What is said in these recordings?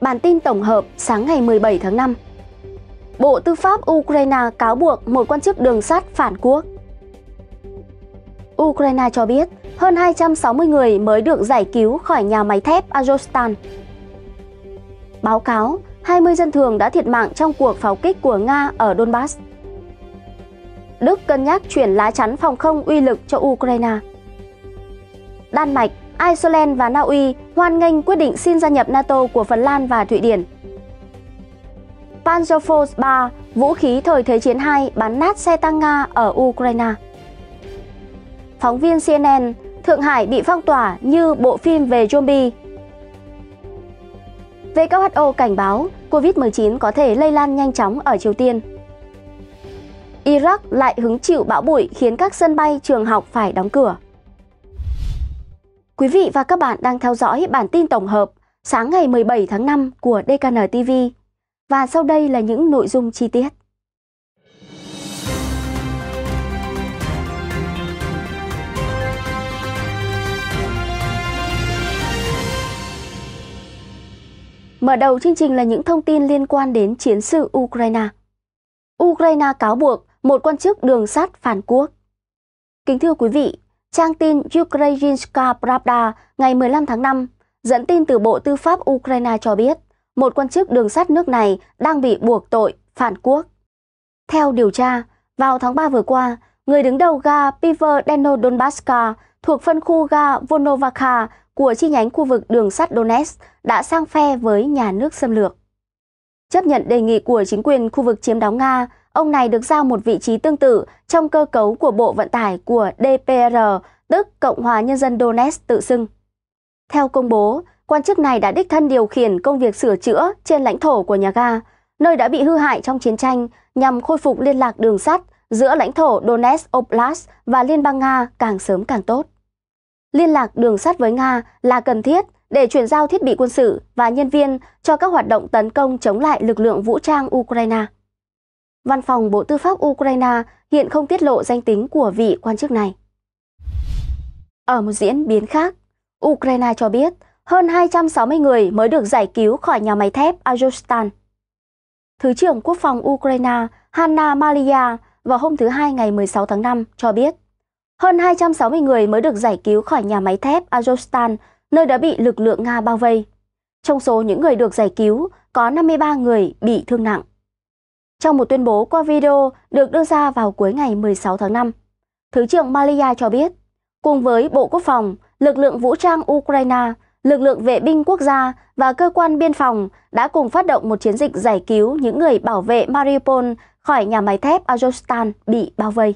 Bản tin tổng hợp sáng ngày 17 tháng 5 Bộ Tư pháp Ukraine cáo buộc một quan chức đường sắt phản quốc Ukraine cho biết hơn 260 người mới được giải cứu khỏi nhà máy thép Azovstal. Báo cáo, 20 dân thường đã thiệt mạng trong cuộc pháo kích của Nga ở Donbass. Đức cân nhắc chuyển lá chắn phòng không uy lực cho Ukraine. Đan Mạch Iceland và Na Uy hoan nghênh quyết định xin gia nhập NATO của Phần Lan và Thụy Điển. Panzerfaust 3, vũ khí thời Thế chiến 2 bắn nát xe tăng Nga ở Ukraine. Phóng viên CNN, Thượng Hải bị phong tỏa như bộ phim về zombie. WHO cảnh báo COVID-19 có thể lây lan nhanh chóng ở Triều Tiên. Iraq lại hứng chịu bão bụi khiến các sân bay, trường học phải đóng cửa. Quý vị và các bạn đang theo dõi bản tin tổng hợp sáng ngày 17 tháng 5 của DKN TV. Và sau đây là những nội dung chi tiết. Mở đầu chương trình là những thông tin liên quan đến chiến sự Ukraine. Ukraine cáo buộc một quan chức đường sắt phản quốc. Kính thưa quý vị, Trang tin Ukrainska Pravda ngày 15 tháng 5 dẫn tin từ Bộ Tư pháp Ukraine cho biết một quan chức đường sắt nước này đang bị buộc tội phản quốc. Theo điều tra, vào tháng 3 vừa qua, người đứng đầu ga Piverdeno Donbaska thuộc phân khu ga Volnovakha của chi nhánh khu vực đường sắt Donetsk đã sang phe với nhà nước xâm lược. Chấp nhận đề nghị của chính quyền khu vực chiếm đóng Nga Ông này được giao một vị trí tương tự trong cơ cấu của Bộ Vận tải của DPR, tức Cộng hòa Nhân dân Donetsk tự xưng. Theo công bố, quan chức này đã đích thân điều khiển công việc sửa chữa trên lãnh thổ của nhà ga, nơi đã bị hư hại trong chiến tranh nhằm khôi phục liên lạc đường sắt giữa lãnh thổ Donetsk Oblast và Liên bang Nga càng sớm càng tốt. Liên lạc đường sắt với Nga là cần thiết để chuyển giao thiết bị quân sự và nhân viên cho các hoạt động tấn công chống lại lực lượng vũ trang Ukraine. Văn phòng Bộ Tư pháp Ukraine hiện không tiết lộ danh tính của vị quan chức này. Ở một diễn biến khác, Ukraine cho biết hơn 260 người mới được giải cứu khỏi nhà máy thép Azovstal. Thứ trưởng Quốc phòng Ukraine Hanna Malia vào hôm thứ Hai ngày 16 tháng 5 cho biết hơn 260 người mới được giải cứu khỏi nhà máy thép Azovstal, nơi đã bị lực lượng Nga bao vây. Trong số những người được giải cứu, có 53 người bị thương nặng trong một tuyên bố qua video được đưa ra vào cuối ngày 16 tháng 5. Thứ trưởng Malia cho biết, cùng với Bộ Quốc phòng, lực lượng vũ trang Ukraine, lực lượng vệ binh quốc gia và cơ quan biên phòng đã cùng phát động một chiến dịch giải cứu những người bảo vệ Mariupol khỏi nhà máy thép Azovstal bị bao vây.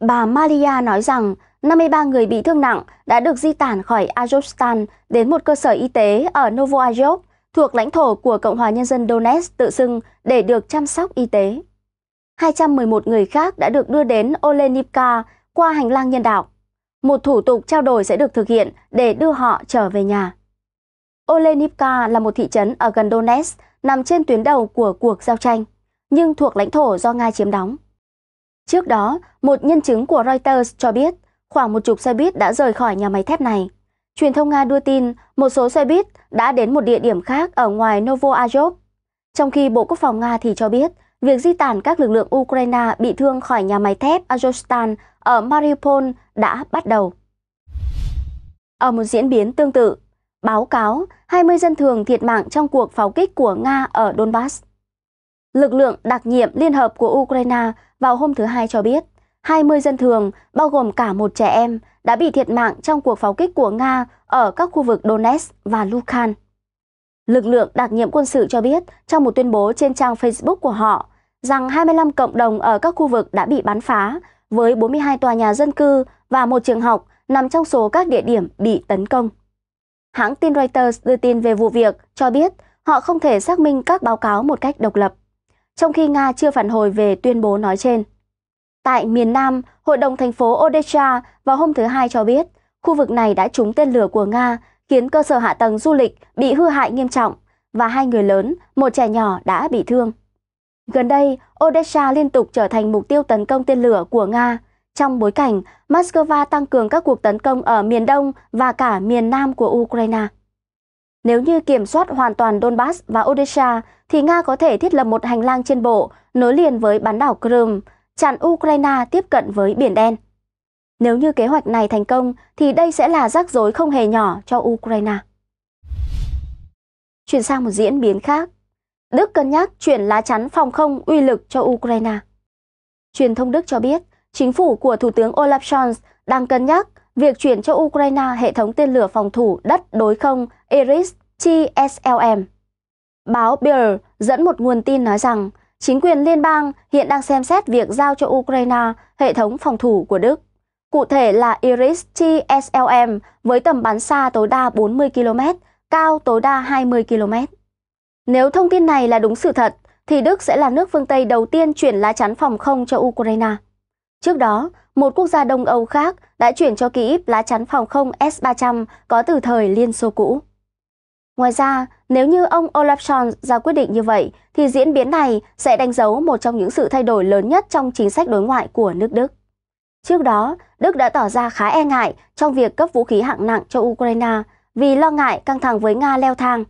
Bà Malia nói rằng 53 người bị thương nặng đã được di tản khỏi Azovstal đến một cơ sở y tế ở Novoazov thuộc lãnh thổ của Cộng hòa Nhân dân Donetsk tự xưng để được chăm sóc y tế. 211 người khác đã được đưa đến Olenivka qua hành lang nhân đạo. Một thủ tục trao đổi sẽ được thực hiện để đưa họ trở về nhà. Olenivka là một thị trấn ở gần Donetsk, nằm trên tuyến đầu của cuộc giao tranh, nhưng thuộc lãnh thổ do Nga chiếm đóng. Trước đó, một nhân chứng của Reuters cho biết khoảng một chục xe buýt đã rời khỏi nhà máy thép này Truyền thông Nga đưa tin một số xe buýt đã đến một địa điểm khác ở ngoài Novoazov, trong khi Bộ Quốc phòng Nga thì cho biết việc di tản các lực lượng Ukraine bị thương khỏi nhà máy thép Azovstal ở Mariupol đã bắt đầu. Ở một diễn biến tương tự, báo cáo 20 dân thường thiệt mạng trong cuộc pháo kích của Nga ở Donbass. Lực lượng đặc nhiệm liên hợp của Ukraine vào hôm thứ Hai cho biết 20 dân thường, bao gồm cả một trẻ em, đã bị thiệt mạng trong cuộc pháo kích của Nga ở các khu vực Donetsk và Lukan. Lực lượng đặc nhiệm quân sự cho biết trong một tuyên bố trên trang Facebook của họ rằng 25 cộng đồng ở các khu vực đã bị bắn phá, với 42 tòa nhà dân cư và một trường học nằm trong số các địa điểm bị tấn công. Hãng tin Reuters đưa tin về vụ việc cho biết họ không thể xác minh các báo cáo một cách độc lập, trong khi Nga chưa phản hồi về tuyên bố nói trên. Tại miền Nam, Hội đồng thành phố Odessa vào hôm thứ Hai cho biết, khu vực này đã trúng tên lửa của Nga, khiến cơ sở hạ tầng du lịch bị hư hại nghiêm trọng và hai người lớn, một trẻ nhỏ đã bị thương. Gần đây, Odessa liên tục trở thành mục tiêu tấn công tên lửa của Nga trong bối cảnh Moscow tăng cường các cuộc tấn công ở miền Đông và cả miền Nam của Ukraine. Nếu như kiểm soát hoàn toàn Donbass và Odessa, thì Nga có thể thiết lập một hành lang trên bộ nối liền với bán đảo Crimea chặn Ukraine tiếp cận với Biển Đen. Nếu như kế hoạch này thành công thì đây sẽ là rắc rối không hề nhỏ cho Ukraine. Chuyển sang một diễn biến khác. Đức cân nhắc chuyển lá chắn phòng không uy lực cho Ukraine. Truyền thông Đức cho biết, chính phủ của Thủ tướng Olaf Scholz đang cân nhắc việc chuyển cho Ukraine hệ thống tên lửa phòng thủ đất đối không Eris TSLM. Báo Bild dẫn một nguồn tin nói rằng Chính quyền liên bang hiện đang xem xét việc giao cho Ukraine hệ thống phòng thủ của Đức, cụ thể là Iris TSLM với tầm bắn xa tối đa 40 km, cao tối đa 20 km. Nếu thông tin này là đúng sự thật, thì Đức sẽ là nước phương Tây đầu tiên chuyển lá chắn phòng không cho Ukraine. Trước đó, một quốc gia Đông Âu khác đã chuyển cho Kyiv lá chắn phòng không S-300 có từ thời Liên Xô cũ. Ngoài ra, nếu như ông Olaf Scholz ra quyết định như vậy, thì diễn biến này sẽ đánh dấu một trong những sự thay đổi lớn nhất trong chính sách đối ngoại của nước Đức. Trước đó, Đức đã tỏ ra khá e ngại trong việc cấp vũ khí hạng nặng cho Ukraine vì lo ngại căng thẳng với Nga leo thang.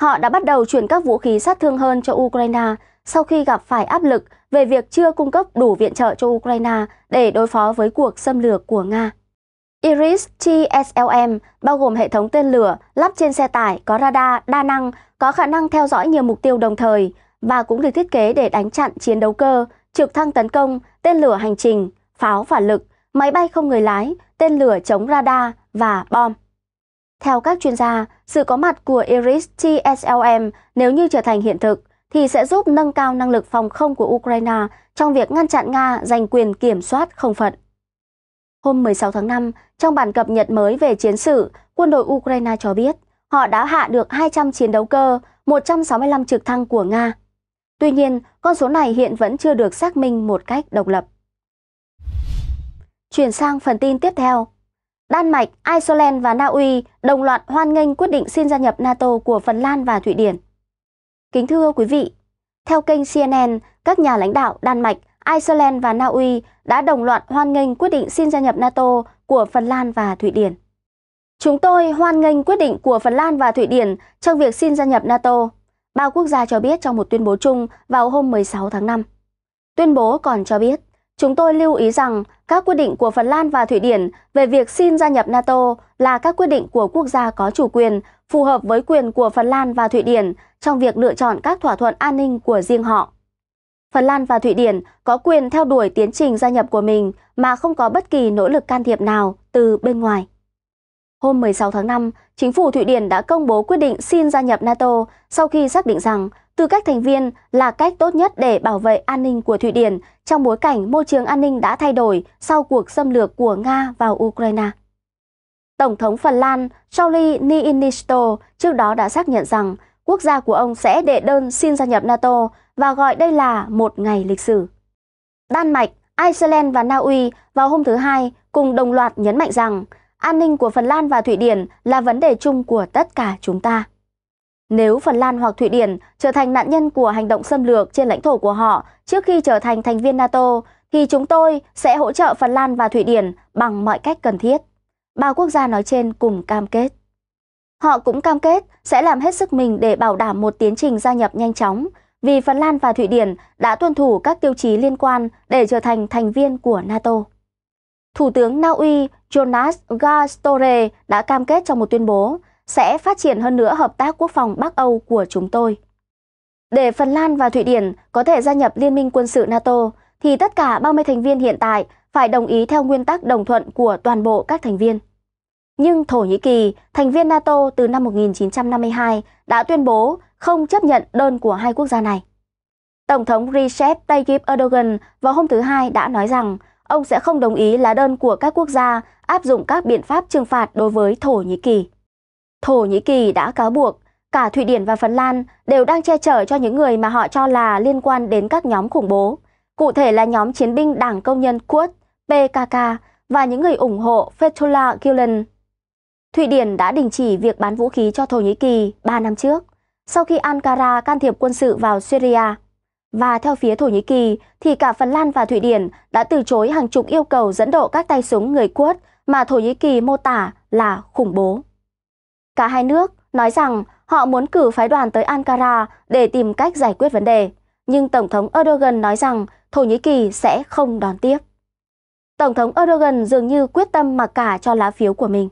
Họ đã bắt đầu chuyển các vũ khí sát thương hơn cho Ukraine sau khi gặp phải áp lực về việc chưa cung cấp đủ viện trợ cho Ukraine để đối phó với cuộc xâm lược của Nga. Iris TSLM bao gồm hệ thống tên lửa lắp trên xe tải có radar đa năng, có khả năng theo dõi nhiều mục tiêu đồng thời và cũng được thiết kế để đánh chặn chiến đấu cơ, trực thăng tấn công, tên lửa hành trình, pháo phản lực, máy bay không người lái, tên lửa chống radar và bom. Theo các chuyên gia, sự có mặt của Iris TSLM nếu như trở thành hiện thực thì sẽ giúp nâng cao năng lực phòng không của Ukraine trong việc ngăn chặn Nga giành quyền kiểm soát không phận. Hôm 16 tháng 5, trong bản cập nhật mới về chiến sự, quân đội Ukraine cho biết họ đã hạ được 200 chiến đấu cơ, 165 trực thăng của Nga. Tuy nhiên, con số này hiện vẫn chưa được xác minh một cách độc lập. Chuyển sang phần tin tiếp theo. Đan Mạch, Iceland và Na Uy đồng loạt hoan nghênh quyết định xin gia nhập NATO của Phần Lan và Thụy Điển. Kính thưa quý vị, theo kênh CNN, các nhà lãnh đạo Đan Mạch, Iceland và Na Uy đã đồng loạt hoan nghênh quyết định xin gia nhập NATO của Phần Lan và Thụy Điển. Chúng tôi hoan nghênh quyết định của Phần Lan và Thụy Điển trong việc xin gia nhập NATO, ba quốc gia cho biết trong một tuyên bố chung vào hôm 16 tháng 5. Tuyên bố còn cho biết, chúng tôi lưu ý rằng các quyết định của Phần Lan và Thụy Điển về việc xin gia nhập NATO là các quyết định của quốc gia có chủ quyền phù hợp với quyền của Phần Lan và Thụy Điển trong việc lựa chọn các thỏa thuận an ninh của riêng họ. Phần Lan và Thụy Điển có quyền theo đuổi tiến trình gia nhập của mình mà không có bất kỳ nỗ lực can thiệp nào từ bên ngoài. Hôm 16 tháng 5, chính phủ Thụy Điển đã công bố quyết định xin gia nhập NATO sau khi xác định rằng tư cách thành viên là cách tốt nhất để bảo vệ an ninh của Thụy Điển trong bối cảnh môi trường an ninh đã thay đổi sau cuộc xâm lược của Nga vào Ukraine. Tổng thống Phần Lan Sauli Niinisto trước đó đã xác nhận rằng quốc gia của ông sẽ đệ đơn xin gia nhập NATO và gọi đây là một ngày lịch sử. Đan Mạch, Iceland và Na Uy vào hôm thứ Hai cùng đồng loạt nhấn mạnh rằng an ninh của Phần Lan và Thụy Điển là vấn đề chung của tất cả chúng ta. Nếu Phần Lan hoặc Thụy Điển trở thành nạn nhân của hành động xâm lược trên lãnh thổ của họ trước khi trở thành thành viên NATO, thì chúng tôi sẽ hỗ trợ Phần Lan và Thụy Điển bằng mọi cách cần thiết. Ba quốc gia nói trên cùng cam kết. Họ cũng cam kết sẽ làm hết sức mình để bảo đảm một tiến trình gia nhập nhanh chóng, vì Phần Lan và Thụy Điển đã tuân thủ các tiêu chí liên quan để trở thành thành viên của NATO. Thủ tướng Na Uy Jonas Gahr Store đã cam kết trong một tuyên bố sẽ phát triển hơn nữa hợp tác quốc phòng Bắc Âu của chúng tôi. Để Phần Lan và Thụy Điển có thể gia nhập Liên minh quân sự NATO, thì tất cả 30 thành viên hiện tại phải đồng ý theo nguyên tắc đồng thuận của toàn bộ các thành viên. Nhưng Thổ Nhĩ Kỳ, thành viên NATO từ năm 1952, đã tuyên bố không chấp nhận đơn của hai quốc gia này. Tổng thống Recep Tayyip Erdogan vào hôm thứ Hai đã nói rằng ông sẽ không đồng ý lá đơn của các quốc gia áp dụng các biện pháp trừng phạt đối với Thổ Nhĩ Kỳ. Thổ Nhĩ Kỳ đã cáo buộc cả Thụy Điển và Phần Lan đều đang che chở cho những người mà họ cho là liên quan đến các nhóm khủng bố, cụ thể là nhóm chiến binh Đảng Công nhân Quốc PKK và những người ủng hộ Fethullah Gulen. Thụy Điển đã đình chỉ việc bán vũ khí cho Thổ Nhĩ Kỳ 3 năm trước sau khi Ankara can thiệp quân sự vào Syria. Và theo phía Thổ Nhĩ Kỳ thì cả Phần Lan và Thụy Điển đã từ chối hàng chục yêu cầu dẫn độ các tay súng người Quốc mà Thổ Nhĩ Kỳ mô tả là khủng bố. Cả hai nước nói rằng họ muốn cử phái đoàn tới Ankara để tìm cách giải quyết vấn đề, nhưng Tổng thống Erdogan nói rằng Thổ Nhĩ Kỳ sẽ không đón tiếp. Tổng thống Erdogan dường như quyết tâm mặc cả cho lá phiếu của mình.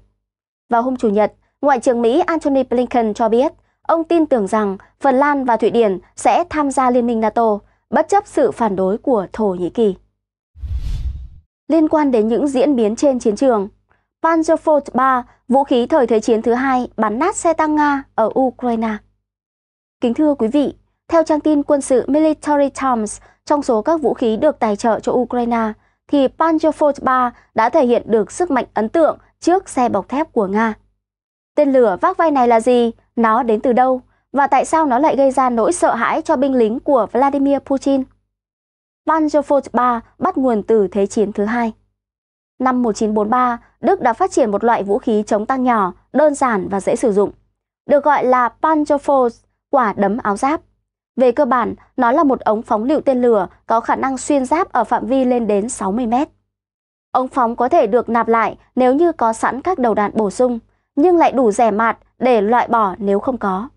Vào hôm Chủ nhật, Ngoại trưởng Mỹ Antony Blinken cho biết Ông tin tưởng rằng Phần Lan và Thụy Điển sẽ tham gia Liên minh NATO, bất chấp sự phản đối của Thổ Nhĩ Kỳ. Liên quan đến những diễn biến trên chiến trường, Panzerfaust 3, vũ khí thời Thế chiến thứ hai, bắn nát xe tăng Nga ở Ukraine. Kính thưa quý vị, theo trang tin quân sự Military Times, trong số các vũ khí được tài trợ cho Ukraine, thì Panzerfaust 3 đã thể hiện được sức mạnh ấn tượng trước xe bọc thép của Nga. Tên lửa vác vai này là gì? Nó đến từ đâu và tại sao nó lại gây ra nỗi sợ hãi cho binh lính của Vladimir Putin? Panzerfaust III bắt nguồn từ Thế chiến thứ hai. Năm 1943, Đức đã phát triển một loại vũ khí chống tăng nhỏ, đơn giản và dễ sử dụng, được gọi là Panzerfaust, quả đấm áo giáp. Về cơ bản, nó là một ống phóng lựu tên lửa có khả năng xuyên giáp ở phạm vi lên đến 60 mét. Ống phóng có thể được nạp lại nếu như có sẵn các đầu đạn bổ sung, nhưng lại đủ rẻ mạt để loại bỏ nếu không có.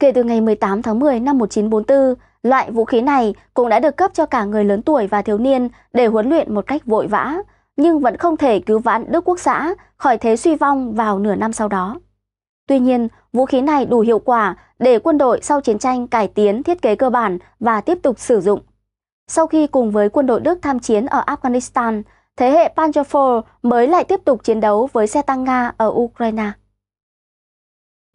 Kể từ ngày 18 tháng 10 năm 1944, loại vũ khí này cũng đã được cấp cho cả người lớn tuổi và thiếu niên để huấn luyện một cách vội vã, nhưng vẫn không thể cứu vãn Đức Quốc xã khỏi thế suy vong vào nửa năm sau đó. Tuy nhiên, vũ khí này đủ hiệu quả để quân đội sau chiến tranh cải tiến thiết kế cơ bản và tiếp tục sử dụng. Sau khi cùng với quân đội Đức tham chiến ở Afghanistan, thế hệ Panzer IV mới lại tiếp tục chiến đấu với xe tăng Nga ở Ukraine.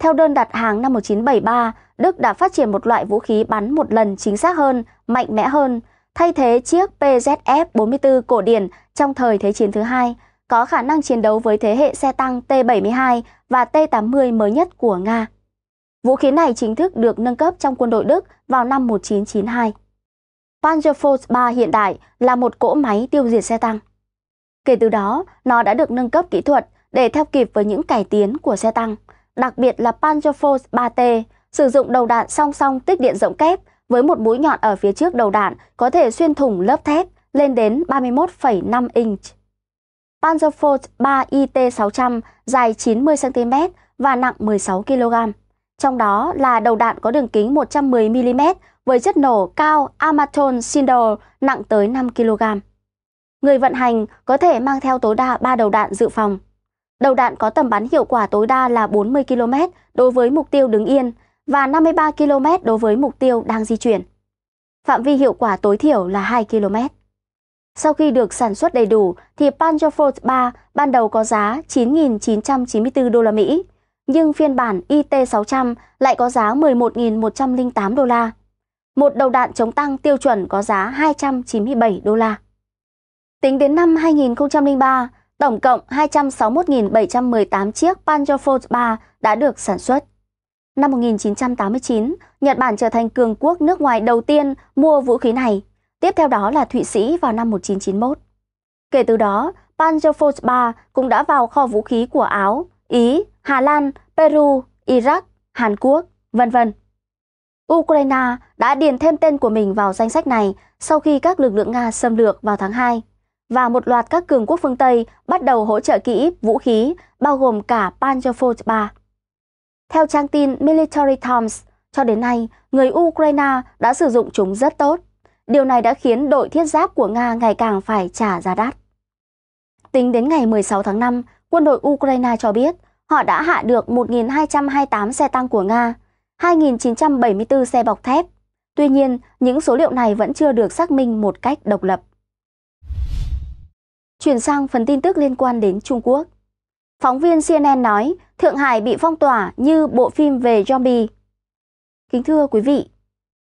Theo đơn đặt hàng năm 1973, Đức đã phát triển một loại vũ khí bắn một lần chính xác hơn, mạnh mẽ hơn, thay thế chiếc PZF-44 cổ điển trong thời Thế chiến thứ hai, có khả năng chiến đấu với thế hệ xe tăng T-72 và T-80 mới nhất của Nga. Vũ khí này chính thức được nâng cấp trong quân đội Đức vào năm 1992. Panzerfaust 3 hiện đại là một cỗ máy tiêu diệt xe tăng. Kể từ đó, nó đã được nâng cấp kỹ thuật để theo kịp với những cải tiến của xe tăng đặc biệt là Panzerfaust 3T, sử dụng đầu đạn song song tích điện rộng kép với một mũi nhọn ở phía trước đầu đạn có thể xuyên thủng lớp thép lên đến 31,5 inch. Panzerfaust 3 IT600 dài 90cm và nặng 16kg. Trong đó là đầu đạn có đường kính 110mm với chất nổ cao Amaton Sindor nặng tới 5kg. Người vận hành có thể mang theo tối đa 3 đầu đạn dự phòng. Đầu đạn có tầm bắn hiệu quả tối đa là 40 km đối với mục tiêu đứng yên và 53 km đối với mục tiêu đang di chuyển. Phạm vi hiệu quả tối thiểu là 2 km. Sau khi được sản xuất đầy đủ thì Panzerfaust 3 ban đầu có giá 9.994 đô la Mỹ, nhưng phiên bản IT600 lại có giá 11.108 đô la. Một đầu đạn chống tăng tiêu chuẩn có giá 297 đô la. Tính đến năm 2003, Tổng cộng 261.718 chiếc Panzer Fold 3 đã được sản xuất. Năm 1989, Nhật Bản trở thành cường quốc nước ngoài đầu tiên mua vũ khí này, tiếp theo đó là Thụy Sĩ vào năm 1991. Kể từ đó, Panzer Fold 3 cũng đã vào kho vũ khí của Áo, Ý, Hà Lan, Peru, Iraq, Hàn Quốc, vân vân. Ukraine đã điền thêm tên của mình vào danh sách này sau khi các lực lượng Nga xâm lược vào tháng 2 và một loạt các cường quốc phương Tây bắt đầu hỗ trợ kỹ vũ khí, bao gồm cả Panzerfaust 3. Theo trang tin Military Times, cho đến nay, người Ukraine đã sử dụng chúng rất tốt. Điều này đã khiến đội thiết giáp của Nga ngày càng phải trả giá đắt. Tính đến ngày 16 tháng 5, quân đội Ukraine cho biết họ đã hạ được 1.228 xe tăng của Nga, 2.974 xe bọc thép. Tuy nhiên, những số liệu này vẫn chưa được xác minh một cách độc lập. Chuyển sang phần tin tức liên quan đến Trung Quốc. Phóng viên CNN nói Thượng Hải bị phong tỏa như bộ phim về zombie. Kính thưa quý vị,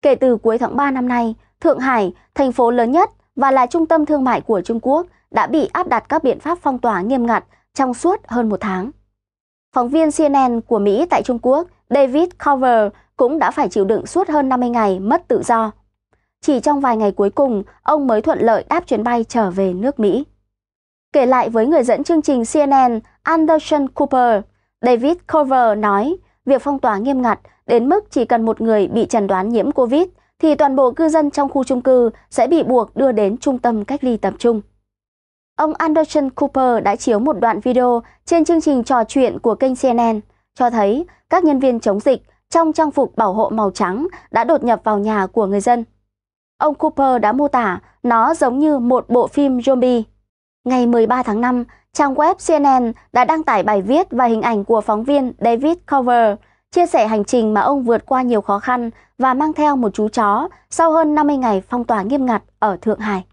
kể từ cuối tháng 3 năm nay, Thượng Hải, thành phố lớn nhất và là trung tâm thương mại của Trung Quốc, đã bị áp đặt các biện pháp phong tỏa nghiêm ngặt trong suốt hơn một tháng. Phóng viên CNN của Mỹ tại Trung Quốc, David Cover, cũng đã phải chịu đựng suốt hơn 50 ngày mất tự do. Chỉ trong vài ngày cuối cùng, ông mới thuận lợi đáp chuyến bay trở về nước Mỹ. Kể lại với người dẫn chương trình CNN Anderson Cooper, David Cover nói việc phong tỏa nghiêm ngặt đến mức chỉ cần một người bị chẩn đoán nhiễm COVID thì toàn bộ cư dân trong khu chung cư sẽ bị buộc đưa đến trung tâm cách ly tập trung. Ông Anderson Cooper đã chiếu một đoạn video trên chương trình trò chuyện của kênh CNN cho thấy các nhân viên chống dịch trong trang phục bảo hộ màu trắng đã đột nhập vào nhà của người dân. Ông Cooper đã mô tả nó giống như một bộ phim zombie. Ngày 13 tháng 5, trang web CNN đã đăng tải bài viết và hình ảnh của phóng viên David Cover chia sẻ hành trình mà ông vượt qua nhiều khó khăn và mang theo một chú chó sau hơn 50 ngày phong tỏa nghiêm ngặt ở Thượng Hải.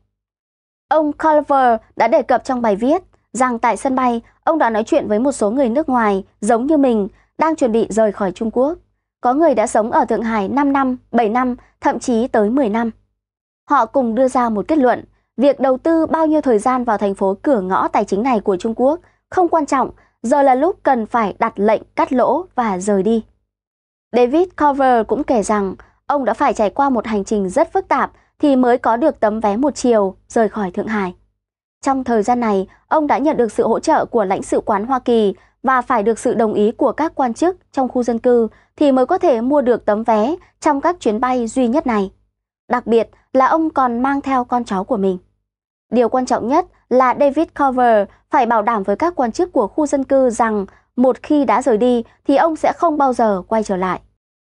Ông Cover đã đề cập trong bài viết rằng tại sân bay, ông đã nói chuyện với một số người nước ngoài giống như mình đang chuẩn bị rời khỏi Trung Quốc. Có người đã sống ở Thượng Hải 5 năm, 7 năm, thậm chí tới 10 năm. Họ cùng đưa ra một kết luận – Việc đầu tư bao nhiêu thời gian vào thành phố cửa ngõ tài chính này của Trung Quốc không quan trọng, giờ là lúc cần phải đặt lệnh cắt lỗ và rời đi. David Cover cũng kể rằng ông đã phải trải qua một hành trình rất phức tạp thì mới có được tấm vé một chiều rời khỏi Thượng Hải. Trong thời gian này, ông đã nhận được sự hỗ trợ của lãnh sự quán Hoa Kỳ và phải được sự đồng ý của các quan chức trong khu dân cư thì mới có thể mua được tấm vé trong các chuyến bay duy nhất này. Đặc biệt là ông còn mang theo con cháu của mình. Điều quan trọng nhất là David Cover phải bảo đảm với các quan chức của khu dân cư rằng một khi đã rời đi thì ông sẽ không bao giờ quay trở lại.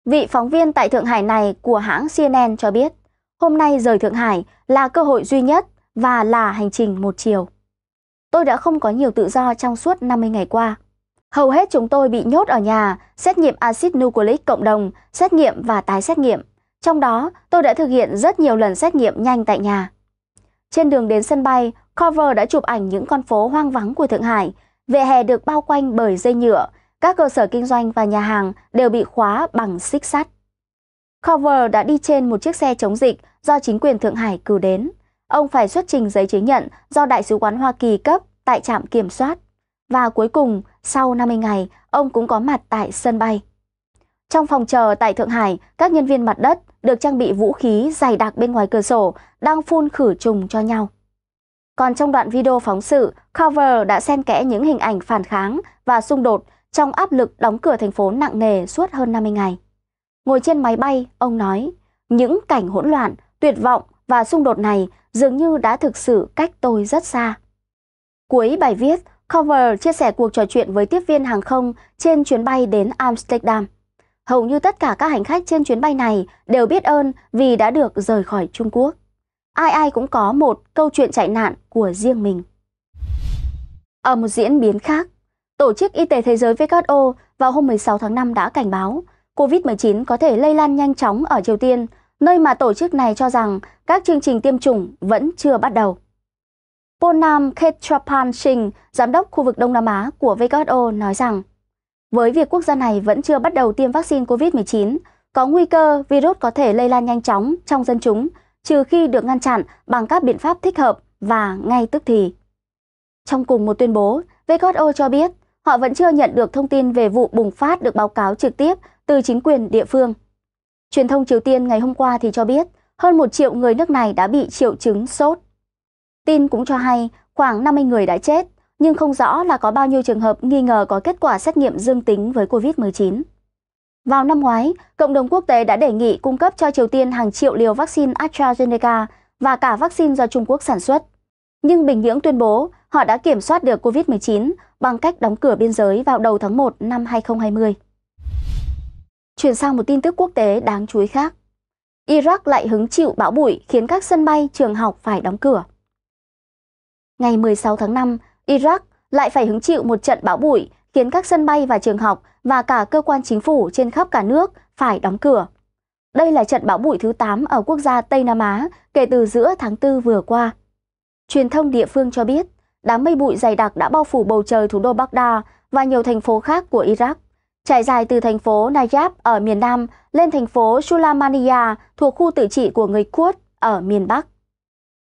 Vị phóng viên tại Thượng Hải này của hãng CNN cho biết, hôm nay rời Thượng Hải là cơ hội duy nhất và là hành trình một chiều. Tôi đã không có nhiều tự do trong suốt 50 ngày qua. Hầu hết chúng tôi bị nhốt ở nhà, xét nghiệm axit nucleic cộng đồng, xét nghiệm và tái xét nghiệm. Trong đó, tôi đã thực hiện rất nhiều lần xét nghiệm nhanh tại nhà. Trên đường đến sân bay, Cover đã chụp ảnh những con phố hoang vắng của Thượng Hải, vỉa hè được bao quanh bởi dây nhựa, các cơ sở kinh doanh và nhà hàng đều bị khóa bằng xích sắt. Cover đã đi trên một chiếc xe chống dịch do chính quyền Thượng Hải cử đến. Ông phải xuất trình giấy chứng nhận do Đại sứ quán Hoa Kỳ cấp tại trạm kiểm soát. Và cuối cùng, sau 50 ngày, ông cũng có mặt tại sân bay. Trong phòng chờ tại Thượng Hải, các nhân viên mặt đất được trang bị vũ khí dày đặc bên ngoài cửa sổ đang phun khử trùng cho nhau. Còn trong đoạn video phóng sự, Cover đã xen kẽ những hình ảnh phản kháng và xung đột trong áp lực đóng cửa thành phố nặng nề suốt hơn 50 ngày. Ngồi trên máy bay, ông nói, những cảnh hỗn loạn, tuyệt vọng và xung đột này dường như đã thực sự cách tôi rất xa. Cuối bài viết, Cover chia sẻ cuộc trò chuyện với tiếp viên hàng không trên chuyến bay đến Amsterdam. Hầu như tất cả các hành khách trên chuyến bay này đều biết ơn vì đã được rời khỏi Trung Quốc. Ai ai cũng có một câu chuyện chạy nạn của riêng mình. Ở một diễn biến khác, Tổ chức Y tế Thế giới WHO vào hôm 16 tháng 5 đã cảnh báo COVID-19 có thể lây lan nhanh chóng ở Triều Tiên, nơi mà tổ chức này cho rằng các chương trình tiêm chủng vẫn chưa bắt đầu. Ponam Khetrapan Singh, giám đốc khu vực Đông Nam Á của WHO nói rằng với việc quốc gia này vẫn chưa bắt đầu tiêm vaccine COVID-19, có nguy cơ virus có thể lây lan nhanh chóng trong dân chúng, trừ khi được ngăn chặn bằng các biện pháp thích hợp và ngay tức thì. Trong cùng một tuyên bố, WHO cho biết họ vẫn chưa nhận được thông tin về vụ bùng phát được báo cáo trực tiếp từ chính quyền địa phương. Truyền thông Triều Tiên ngày hôm qua thì cho biết hơn một triệu người nước này đã bị triệu chứng sốt. Tin cũng cho hay khoảng 50 người đã chết nhưng không rõ là có bao nhiêu trường hợp nghi ngờ có kết quả xét nghiệm dương tính với COVID-19. Vào năm ngoái, cộng đồng quốc tế đã đề nghị cung cấp cho Triều Tiên hàng triệu liều vaccine AstraZeneca và cả vaccine do Trung Quốc sản xuất. Nhưng Bình Nhưỡng tuyên bố họ đã kiểm soát được COVID-19 bằng cách đóng cửa biên giới vào đầu tháng 1 năm 2020. Chuyển sang một tin tức quốc tế đáng chú ý khác. Iraq lại hứng chịu bão bụi khiến các sân bay, trường học phải đóng cửa. Ngày 16 tháng 5, Iraq lại phải hứng chịu một trận bão bụi khiến các sân bay và trường học và cả cơ quan chính phủ trên khắp cả nước phải đóng cửa. Đây là trận bão bụi thứ 8 ở quốc gia Tây Nam Á kể từ giữa tháng 4 vừa qua. Truyền thông địa phương cho biết, đám mây bụi dày đặc đã bao phủ bầu trời thủ đô Baghdad và nhiều thành phố khác của Iraq, trải dài từ thành phố Najaf ở miền Nam lên thành phố Sulaymaniyah thuộc khu tự trị của người Kurd ở miền Bắc.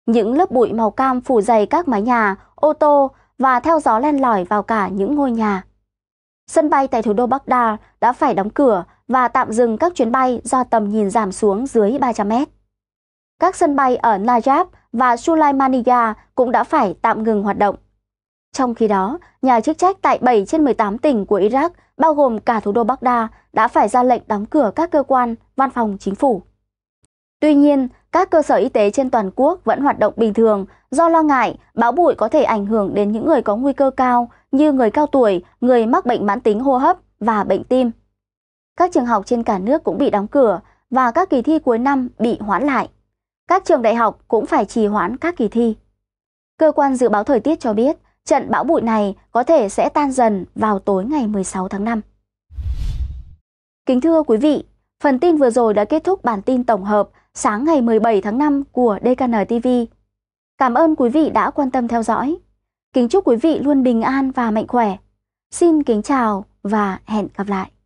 Những lớp bụi màu cam phủ dày các mái nhà, ô tô và theo gió len lỏi vào cả những ngôi nhà. Sân bay tại thủ đô Baghdad đã phải đóng cửa và tạm dừng các chuyến bay do tầm nhìn giảm xuống dưới 300 mét. Các sân bay ở Najaf và Sulaimaniya cũng đã phải tạm ngừng hoạt động. Trong khi đó, nhà chức trách tại 7 trên 18 tỉnh của Iraq, bao gồm cả thủ đô Baghdad, đã phải ra lệnh đóng cửa các cơ quan, văn phòng chính phủ. Tuy nhiên, các cơ sở y tế trên toàn quốc vẫn hoạt động bình thường Do lo ngại, bão bụi có thể ảnh hưởng đến những người có nguy cơ cao như người cao tuổi, người mắc bệnh mãn tính hô hấp và bệnh tim. Các trường học trên cả nước cũng bị đóng cửa và các kỳ thi cuối năm bị hoãn lại. Các trường đại học cũng phải trì hoãn các kỳ thi. Cơ quan dự báo thời tiết cho biết, trận bão bụi này có thể sẽ tan dần vào tối ngày 16 tháng 5. Kính thưa quý vị, phần tin vừa rồi đã kết thúc bản tin tổng hợp sáng ngày 17 tháng 5 của DKN TV. Cảm ơn quý vị đã quan tâm theo dõi. Kính chúc quý vị luôn bình an và mạnh khỏe. Xin kính chào và hẹn gặp lại.